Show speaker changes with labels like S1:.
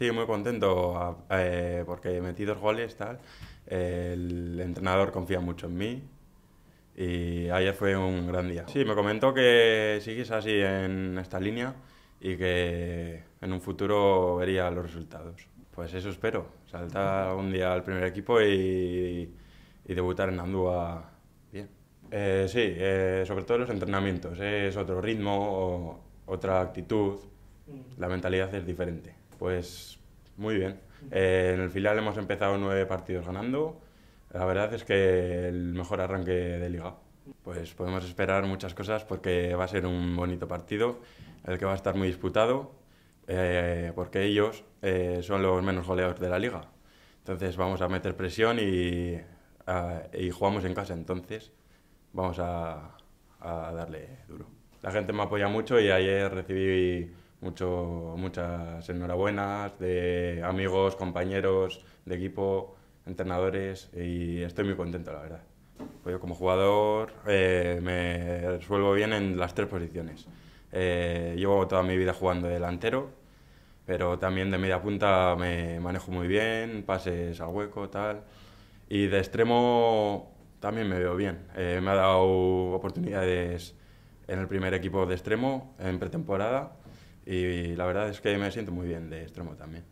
S1: Sí, muy contento eh, porque metí dos goles, tal. El entrenador confía mucho en mí y ayer fue un gran día. Sí, me comentó que sigues así en esta línea y que en un futuro vería los resultados. Pues eso espero, saltar un día al primer equipo y, debutar en Andúa bien. Eh, sí, eh, sobre todo los entrenamientos, es otro ritmo, o otra actitud, la mentalidad es diferente. Pues muy bien. Eh, en el final hemos empezado nueve partidos ganando. La verdad es que el mejor arranque de liga. Pues podemos esperar muchas cosas porque va a ser un bonito partido, el que va a estar muy disputado, eh, porque ellos eh, son los menos goleados de la liga. Entonces vamos a meter presión y, jugamos en casa, entonces vamos a darle duro. La gente me apoya mucho y ayer recibí mucho, muchas enhorabuenas de amigos, compañeros de equipo, entrenadores y estoy muy contento, la verdad. Pues yo como jugador eh, me resuelvo bien en las tres posiciones. Eh, llevo toda mi vida jugando de delantero, pero también de media punta me manejo muy bien, pases al hueco, tal. Y de extremo también me veo bien. Eh, me ha dado oportunidades en el primer equipo de extremo en pretemporada y la verdad es que me siento muy bien de extremo también.